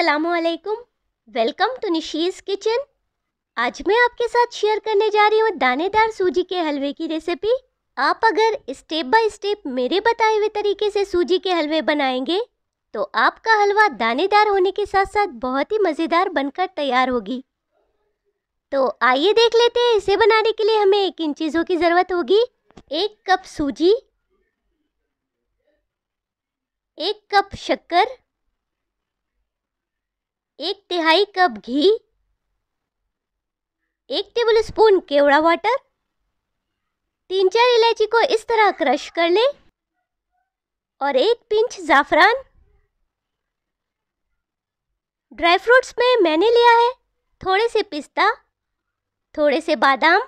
असलकुम welcome to निशीज़ kitchen आज मैं आपके साथ शेयर करने जा रही हूँ दानेदार सूजी के हलवे की रेसिपी आप अगर स्टेप बाय स्टेप मेरे बताए हुए तरीके से सूजी के हलवे बनाएंगे तो आपका हलवा दानेदार होने के साथ साथ बहुत ही मज़ेदार बनकर तैयार होगी तो आइए देख लेते हैं इसे बनाने के लिए हमें किन चीज़ों की ज़रूरत होगी एक कप सूजी एक कप शक्कर एक तिहाई कप घी एक टेबल स्पून केवड़ा वाटर तीन चार इलायची को इस तरह क्रश कर लें और एक पिंच ज़ाफ़रान ड्राई फ्रूट्स में मैंने लिया है थोड़े से पिस्ता थोड़े से बादाम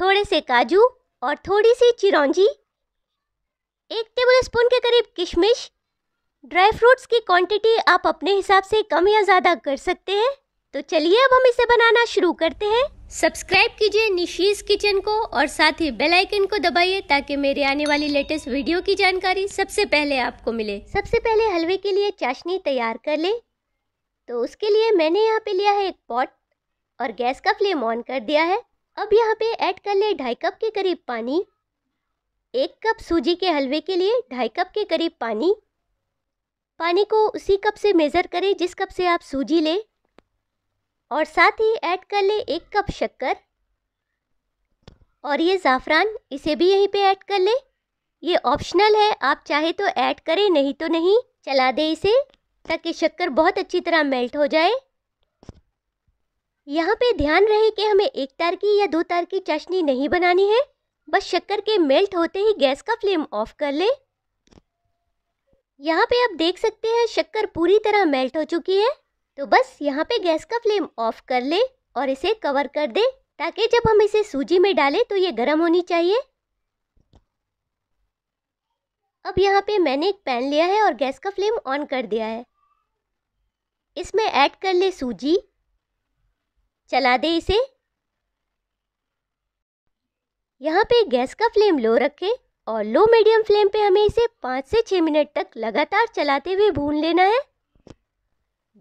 थोड़े से काजू और थोड़ी सी चिरौंजी एक टेबल स्पून के करीब किशमिश ड्राई फ्रूट्स की क्वांटिटी आप अपने हिसाब से कम या ज़्यादा कर सकते हैं तो चलिए अब हम इसे बनाना शुरू करते हैं सब्सक्राइब कीजिए निशीज किचन को और साथ ही बेल आइकन को दबाइए ताकि मेरे आने वाली लेटेस्ट वीडियो की जानकारी सबसे पहले आपको मिले सबसे पहले हलवे के लिए चाशनी तैयार कर लें तो उसके लिए मैंने यहाँ पे लिया है एक पॉट और गैस का फ्लेम ऑन कर दिया है अब यहाँ पे ऐड कर ले ढाई कप के करीब पानी एक कप सूजी के हलवे के लिए ढाई कप के करीब पानी पानी को उसी कप से मेज़र करें जिस कप से आप सूजी लें और साथ ही ऐड कर लें एक कप शक्कर और ये ज़ाफ़रान इसे भी यहीं पे ऐड कर लें ये ऑप्शनल है आप चाहे तो ऐड करें नहीं तो नहीं चला दें इसे ताकि शक्कर बहुत अच्छी तरह मेल्ट हो जाए यहाँ पे ध्यान रहे कि हमें एक तार की या दो तार की चाशनी नहीं बनानी है बस शक्कर के मेल्ट होते ही गैस का फ्लेम ऑफ कर लें यहाँ पे आप देख सकते हैं शक्कर पूरी तरह मेल्ट हो चुकी है तो बस यहाँ पे गैस का फ्लेम ऑफ कर ले और इसे कवर कर दे ताकि जब हम इसे सूजी में डालें तो ये गर्म होनी चाहिए अब यहाँ पे मैंने एक पैन लिया है और गैस का फ्लेम ऑन कर दिया है इसमें ऐड कर ले सूजी चला दे इसे यहाँ पे गैस का फ्लेम लो रखें और लो मीडियम फ्लेम पे हमें इसे पाँच से छः मिनट तक लगातार चलाते हुए भून लेना है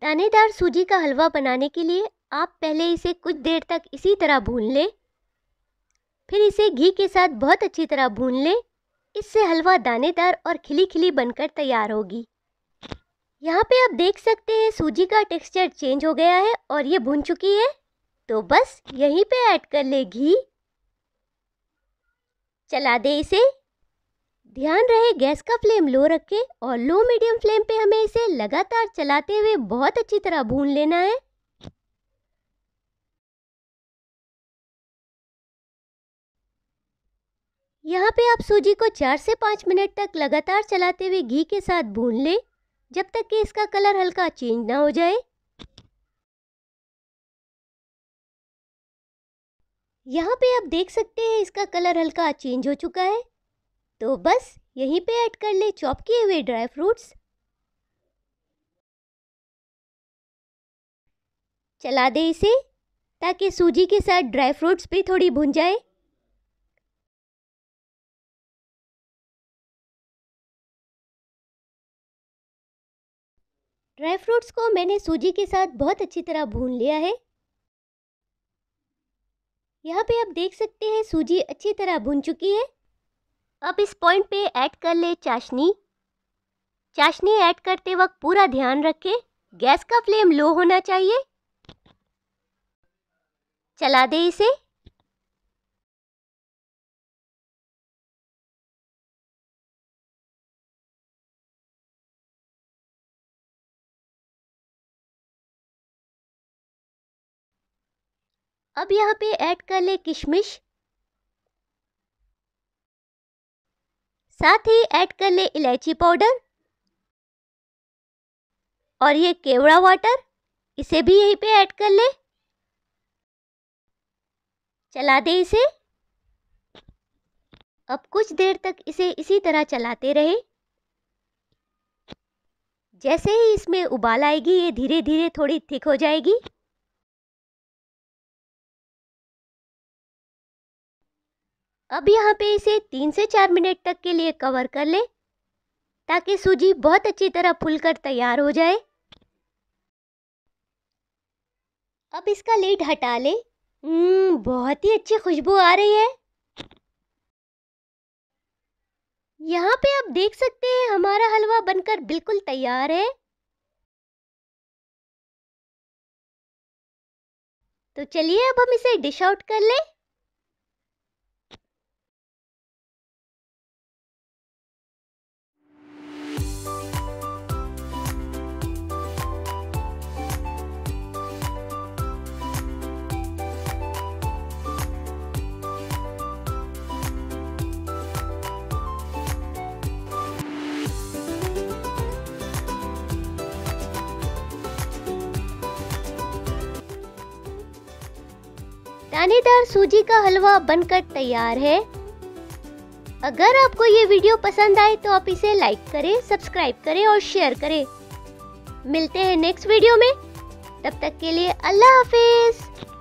दानेदार सूजी का हलवा बनाने के लिए आप पहले इसे कुछ देर तक इसी तरह भून लें फिर इसे घी के साथ बहुत अच्छी तरह भून लें इससे हलवा दानेदार और खिली खिली बनकर तैयार होगी यहाँ पे आप देख सकते हैं सूजी का टेक्सचर चेंज हो गया है और ये भून चुकी है तो बस यहीं पे ऐड कर ले घी चला दे इसे ध्यान रहे गैस का फ्लेम लो रखें और लो मीडियम फ्लेम पे हमें इसे लगातार चलाते हुए बहुत अच्छी तरह भून लेना है यहाँ पे आप सूजी को चार से पाँच मिनट तक लगातार चलाते हुए घी के साथ भून लें जब तक कि इसका कलर हल्का चेंज ना हो जाए यहाँ पे आप देख सकते हैं इसका कलर हल्का चेंज हो चुका है तो बस यहीं पे ऐड कर ले चॉप किए हुए ड्राई फ्रूट्स चला दे इसे ताकि सूजी के साथ ड्राई फ्रूट्स भी थोड़ी भुन जाए ड्राई फ्रूट्स को मैंने सूजी के साथ बहुत अच्छी तरह भून लिया है यहाँ पे आप देख सकते हैं सूजी अच्छी तरह भुन चुकी है अब इस पॉइंट पे ऐड कर ले चाशनी चाशनी ऐड करते वक्त पूरा ध्यान रखें गैस का फ्लेम लो होना चाहिए चला दे इसे अब यहाँ पे ऐड कर ले किशमिश साथ ही ऐड कर ले इलायची पाउडर और ये केवड़ा वाटर इसे भी यहीं पे ऐड कर ले चला दे इसे अब कुछ देर तक इसे इसी तरह चलाते रहे जैसे ही इसमें उबाल आएगी ये धीरे धीरे थोड़ी थिक हो जाएगी अब यहाँ पे इसे तीन से चार मिनट तक के लिए कवर कर लें ताकि सूजी बहुत अच्छी तरह कर तैयार हो जाए अब इसका लेट हटा लें हम्म, बहुत ही अच्छी खुशबू आ रही है यहाँ पे आप देख सकते हैं हमारा हलवा बनकर बिल्कुल तैयार है तो चलिए अब हम इसे डिश आउट कर लें दानेदार सूजी का हलवा बनकर तैयार है अगर आपको ये वीडियो पसंद आए तो आप इसे लाइक करें सब्सक्राइब करें और शेयर करें मिलते हैं नेक्स्ट वीडियो में तब तक के लिए अल्लाह हाफिज़